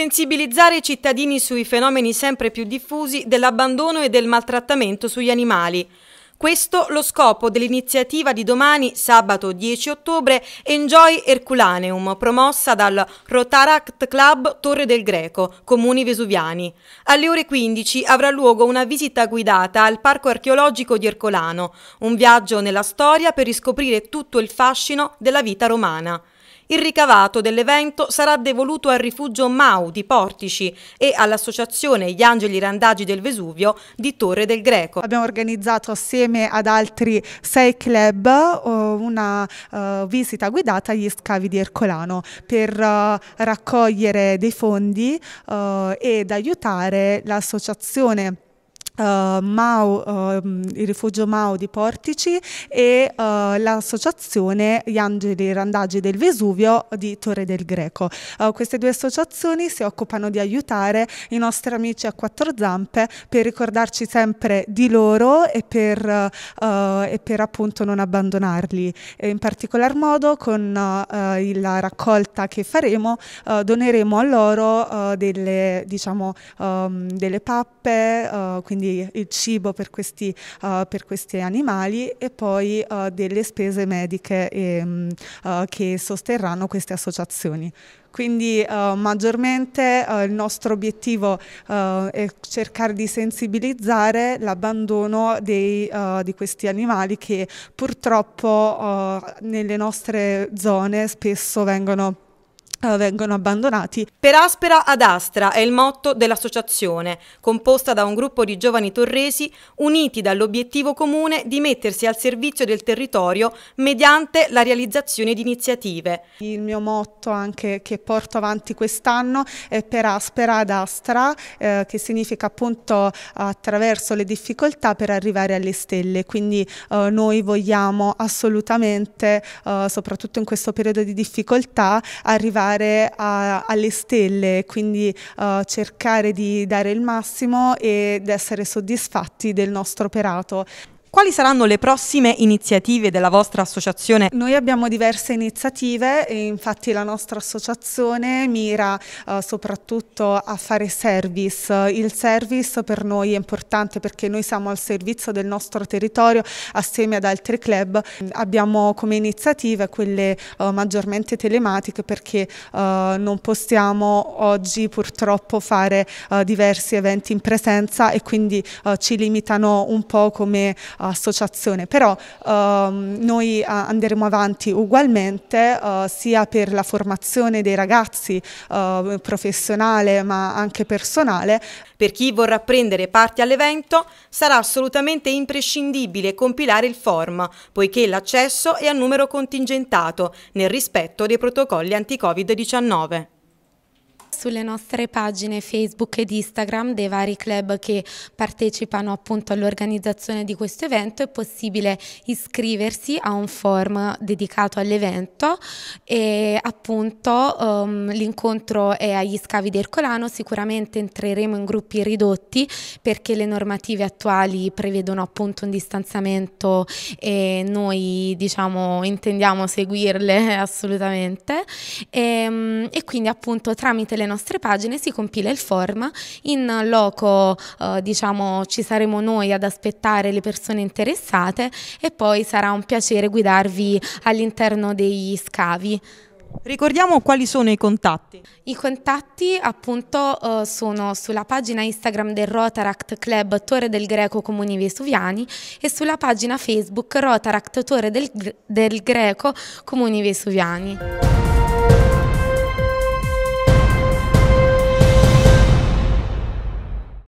Sensibilizzare i cittadini sui fenomeni sempre più diffusi dell'abbandono e del maltrattamento sugli animali. Questo lo scopo dell'iniziativa di domani, sabato 10 ottobre, Enjoy Herculaneum, promossa dal Rotaract Club Torre del Greco, Comuni Vesuviani. Alle ore 15 avrà luogo una visita guidata al Parco archeologico di Ercolano, un viaggio nella storia per riscoprire tutto il fascino della vita romana. Il ricavato dell'evento sarà devoluto al rifugio Mau di Portici e all'associazione Gli Angeli Randaggi del Vesuvio di Torre del Greco. Abbiamo organizzato assieme ad altri sei club eh, una eh, visita guidata agli scavi di Ercolano per eh, raccogliere dei fondi ed aiutare l'associazione Uh, eh, Mau, uh, ehm, il rifugio Mau di Portici e uh, l'associazione Gli Angeli Randaggi del Vesuvio di Torre del Greco. Eh, queste due associazioni si occupano di aiutare i nostri amici a quattro zampe per ricordarci sempre di loro e per, e per appunto non abbandonarli. E in particolar modo con la raccolta che faremo doneremo a loro delle, diciamo, um, delle pappe, quindi quindi il cibo per questi, uh, per questi animali e poi uh, delle spese mediche ehm, uh, che sosterranno queste associazioni. Quindi maggiormente il nostro obiettivo è cercare di sensibilizzare l'abbandono di questi animali che purtroppo nelle nostre zone spesso vengono eh, vengono abbandonati. Per Aspera ad Astra è il motto dell'associazione, composta da un gruppo di giovani torresi uniti dall'obiettivo comune di mettersi al servizio del territorio mediante la realizzazione di iniziative. Il mio motto anche che porto avanti quest'anno è per Aspera ad Astra, eh, che significa appunto attraverso le difficoltà per arrivare alle stelle, quindi eh, noi vogliamo assolutamente, eh, soprattutto in questo periodo di difficoltà, arrivare guardare a, alle stelle, quindi uh, cercare di dare il massimo ed essere soddisfatti del nostro operato. Quali saranno le prossime iniziative della vostra associazione? Noi abbiamo diverse iniziative, infatti la nostra associazione mira eh, soprattutto a fare service. Il service per noi è importante perché noi siamo al servizio del nostro territorio assieme ad altri club. Abbiamo come iniziative quelle eh, maggiormente telematiche perché eh, non possiamo oggi purtroppo fare eh, diversi eventi in presenza e quindi eh, ci limitano un po' come associazione, però ehm, noi eh, andremo avanti ugualmente eh, sia per la formazione dei ragazzi eh, professionale ma anche personale. Per chi vorrà prendere parte all'evento sarà assolutamente imprescindibile compilare il form, poiché l'accesso è a numero contingentato nel rispetto dei protocolli anti-Covid-19. Sulle nostre pagine Facebook ed Instagram dei vari club che partecipano appunto all'organizzazione di questo evento è possibile iscriversi a un form dedicato all'evento e appunto um, l'incontro è agli scavi del Colano, sicuramente entreremo in gruppi ridotti perché le normative attuali prevedono appunto un distanziamento e noi diciamo intendiamo seguirle assolutamente e, ehm, e quindi appunto tramite le nostre pagine si compila il form, in loco eh, diciamo ci saremo noi ad aspettare le persone interessate e poi sarà un piacere guidarvi all'interno degli scavi. Ricordiamo quali sono i contatti. I contatti appunto eh, sono sulla pagina Instagram del Rotaract Club Torre del Greco Comuni Vesuviani e sulla pagina Facebook Rotaract Torre del, del Greco Comuni Vesuviani.